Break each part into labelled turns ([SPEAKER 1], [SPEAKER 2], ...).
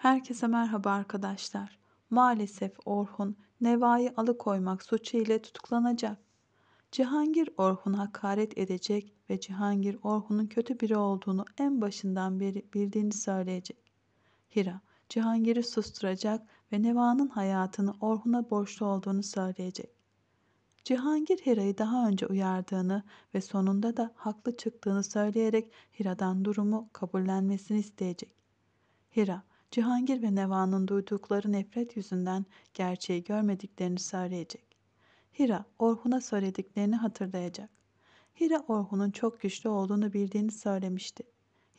[SPEAKER 1] Herkese merhaba arkadaşlar. Maalesef Orhun Neva'yı alıkoymak suçu ile tutuklanacak. Cihangir Orhun'a hakaret edecek ve Cihangir Orhun'un kötü biri olduğunu en başından beri bildiğini söyleyecek. Hira, Cihangir'i susturacak ve Neva'nın hayatını Orhun'a borçlu olduğunu söyleyecek. Cihangir Hira'yı daha önce uyardığını ve sonunda da haklı çıktığını söyleyerek Hira'dan durumu kabullenmesini isteyecek. Hira, Cihangir ve Neva'nın duydukları nefret yüzünden gerçeği görmediklerini söyleyecek. Hira Orhun'a söylediklerini hatırlayacak. Hira Orhun'un çok güçlü olduğunu bildiğini söylemişti.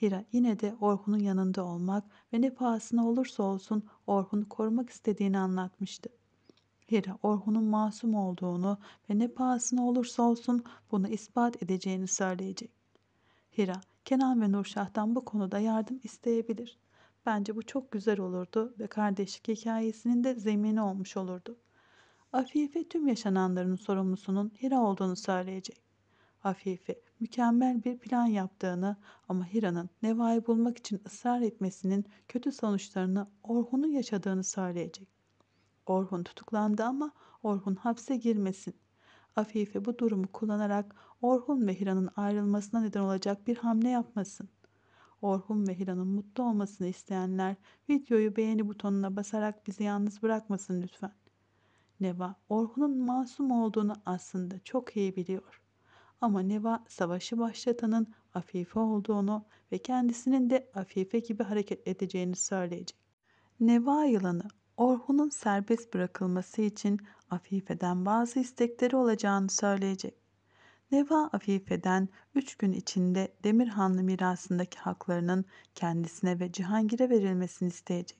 [SPEAKER 1] Hira yine de Orhun'un yanında olmak ve ne pahasına olursa olsun Orhun'u korumak istediğini anlatmıştı. Hira Orhun'un masum olduğunu ve ne pahasına olursa olsun bunu ispat edeceğini söyleyecek. Hira, Kenan ve Nurşah'tan bu konuda yardım isteyebilir. Bence bu çok güzel olurdu ve kardeşlik hikayesinin de zemini olmuş olurdu. Afife tüm yaşananların sorumlusunun Hira olduğunu söyleyecek. Afife mükemmel bir plan yaptığını ama Hira'nın Neva'yı bulmak için ısrar etmesinin kötü sonuçlarını Orhun'un yaşadığını söyleyecek. Orhun tutuklandı ama Orhun hapse girmesin. Afife bu durumu kullanarak Orhun ve Hira'nın ayrılmasına neden olacak bir hamle yapmasın. Orhun ve Hira'nın mutlu olmasını isteyenler videoyu beğeni butonuna basarak bizi yalnız bırakmasın lütfen. Neva Orhun'un masum olduğunu aslında çok iyi biliyor. Ama Neva savaşı başlatanın Afife olduğunu ve kendisinin de Afife gibi hareket edeceğini söyleyecek. Neva yılanı Orhun'un serbest bırakılması için Afife'den bazı istekleri olacağını söyleyecek. Neva Afife'den 3 gün içinde Demirhanlı mirasındaki haklarının kendisine ve Cihangir'e verilmesini isteyecek.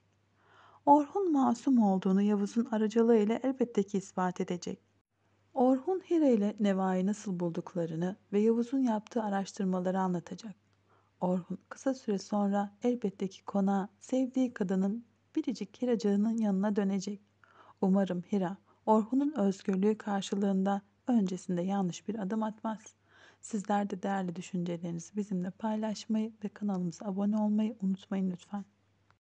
[SPEAKER 1] Orhun masum olduğunu Yavuz'un aracılığıyla ile elbette ki ispat edecek. Orhun Hira ile Neva'yı nasıl bulduklarını ve Yavuz'un yaptığı araştırmaları anlatacak. Orhun kısa süre sonra elbette ki konağa sevdiği kadının biricik Hiracığının yanına dönecek. Umarım Hira, Orhun'un özgürlüğü karşılığında öncesinde yanlış bir adım atmaz. Sizler de değerli düşüncelerinizi bizimle paylaşmayı ve kanalımıza abone olmayı unutmayın lütfen.